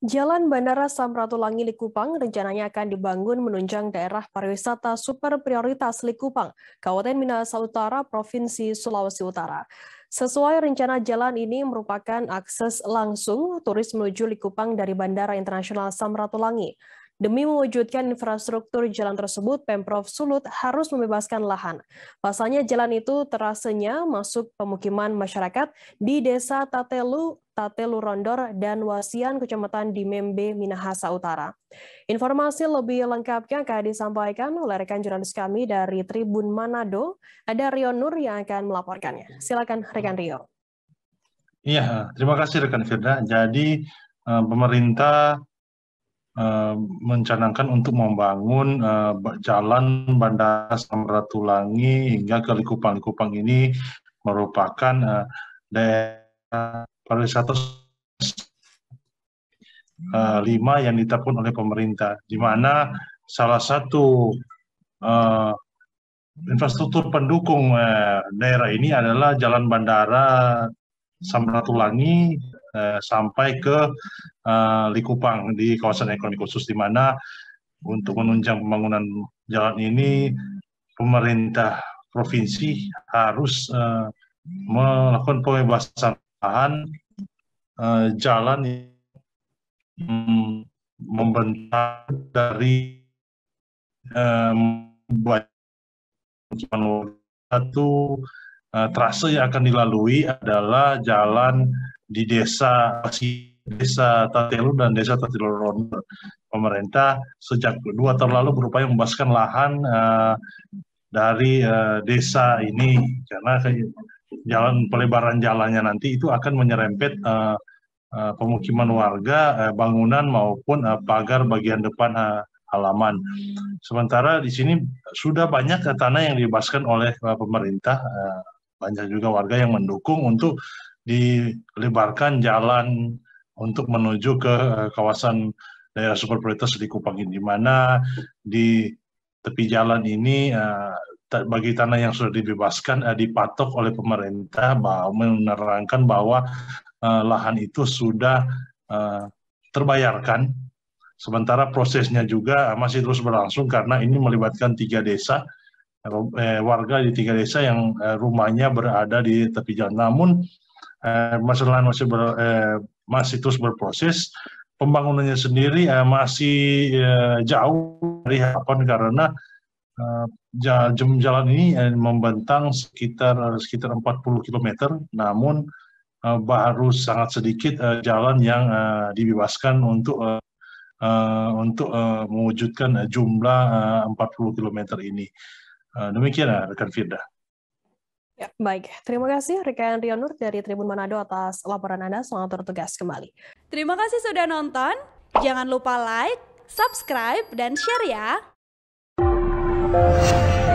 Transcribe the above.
Jalan Bandara Samratulangi Likupang rencananya akan dibangun menunjang daerah pariwisata super prioritas Likupang, Kabupaten Minahasa Utara, Provinsi Sulawesi Utara. Sesuai rencana jalan ini merupakan akses langsung turis menuju Likupang dari Bandara Internasional Samratulangi. Demi mewujudkan infrastruktur jalan tersebut, Pemprov Sulut harus membebaskan lahan. Pasalnya jalan itu terasenya masuk pemukiman masyarakat di Desa Tatelu, Tatelu Rondor, dan Wasian, Kecamatan di Membe, Minahasa Utara. Informasi lebih lengkapnya akan disampaikan oleh rekan jurnalis kami dari Tribun Manado, ada Rio Nur yang akan melaporkannya. Silakan rekan Rio. Iya, terima kasih rekan Firda. Jadi eh, pemerintah Eh, mencanangkan untuk membangun uh, jalan Bandara Samratulangi hingga ke Likupang-Likupang ini merupakan uh, daerah pariwisata uh, lima yang ditetapkan oleh pemerintah, di mana salah satu uh, infrastruktur pendukung uh, daerah ini adalah Jalan Bandara Samratulangi eh, sampai ke eh, Likupang di kawasan ekonomi khusus di mana untuk menunjang pembangunan jalan ini pemerintah provinsi harus eh, melakukan pembebasan lahan eh, jalan yang hmm, membentar dari eh, satu uh, trase yang akan dilalui adalah jalan di desa desa Tatelu dan desa Tatelu Pemerintah sejak dua tahun lalu berupaya membebaskan lahan uh, dari uh, desa ini karena jalan pelebaran jalannya nanti itu akan menyerempet uh, uh, pemukiman warga, uh, bangunan maupun uh, pagar bagian depan uh, halaman. Sementara di sini sudah banyak tanah yang dibebaskan oleh uh, pemerintah uh, banyak juga warga yang mendukung untuk dilebarkan jalan untuk menuju ke eh, kawasan daerah super prioritas di Kupang ini, di mana di tepi jalan ini eh, bagi tanah yang sudah dibebaskan eh, dipatok oleh pemerintah bahwa menerangkan bahwa lahan itu sudah terbayarkan. Sementara prosesnya juga masih terus berlangsung karena ini melibatkan tiga desa eh, warga di tiga desa yang eh, rumahnya berada di tepi jalan. Namun eh, masalah masih ber, eh, masih terus berproses. Pembangunannya sendiri eh, masih jauh dari harapan karena eh, jalan ini membentang sekitar sekitar 40 km. Namun baru sangat sedikit jalan yang dibebaskan untuk untuk mewujudkan jumlah uh, 40 km ini. Eh, demikianlah rekan Firda. Ya, baik, terima kasih rekan Rionur dari Tribun Manado atas laporan Anda. Selamat bertugas kembali. Terima kasih sudah nonton. Jangan lupa like, subscribe, dan share ya.